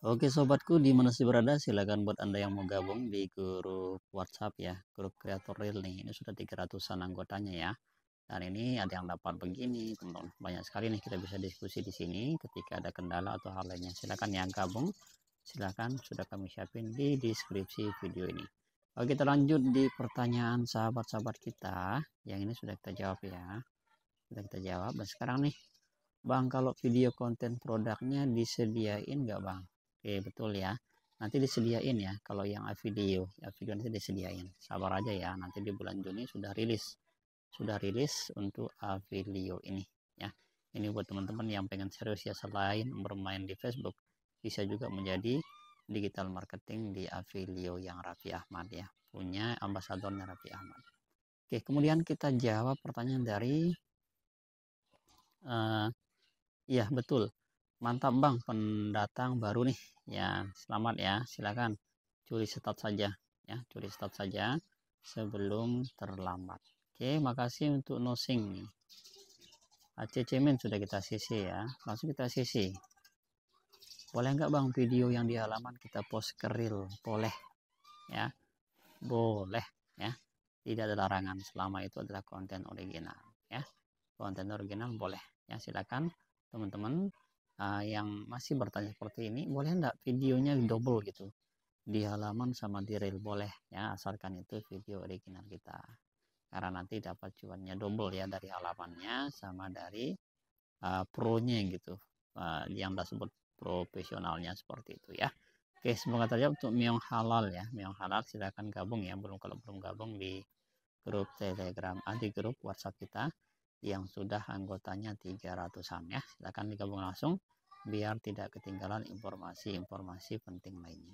Oke sobatku di mana sih berada silahkan buat anda yang mau gabung di grup WhatsApp ya grup kreator real nih ini sudah 300an anggotanya ya dan ini ada yang dapat begini teman-teman banyak sekali nih kita bisa diskusi di sini ketika ada kendala atau hal lainnya silahkan yang gabung silahkan sudah kami siapin di deskripsi video ini Oke kita lanjut di pertanyaan sahabat-sahabat kita yang ini sudah kita jawab ya sudah kita jawab dan sekarang nih Bang kalau video konten produknya disediain nggak bang Oke, betul ya. Nanti disediain ya kalau yang video, ya video nanti disediain. Sabar aja ya, nanti di bulan Juni sudah rilis. Sudah rilis untuk video ini ya. Ini buat teman-teman yang pengen serius ya selain bermain di Facebook, bisa juga menjadi digital marketing di Avilio yang Raffi Ahmad ya punya ambasadornya Raffi Ahmad oke kemudian kita jawab pertanyaan dari uh, ya betul mantap bang pendatang baru nih ya selamat ya silakan curi start saja ya curi start saja sebelum terlambat oke makasih untuk nosing ACC men sudah kita cc ya langsung kita cc boleh nggak bang video yang di halaman kita post keril boleh ya boleh ya tidak ada larangan selama itu adalah konten original ya konten original boleh ya silakan teman-teman uh, yang masih bertanya seperti ini boleh enggak videonya double gitu di halaman sama di reel boleh ya asalkan itu video original kita karena nanti dapat cuannya double ya dari halamannya sama dari uh, eh, pro gitu uh, yang disebut profesionalnya seperti itu ya Oke semoga saja untuk miong Halal ya miong Halal silahkan gabung ya belum kalau belum gabung di grup telegram anti ah, grup whatsapp kita yang sudah anggotanya 300-an ya. Silakan digabung langsung biar tidak ketinggalan informasi-informasi penting lainnya.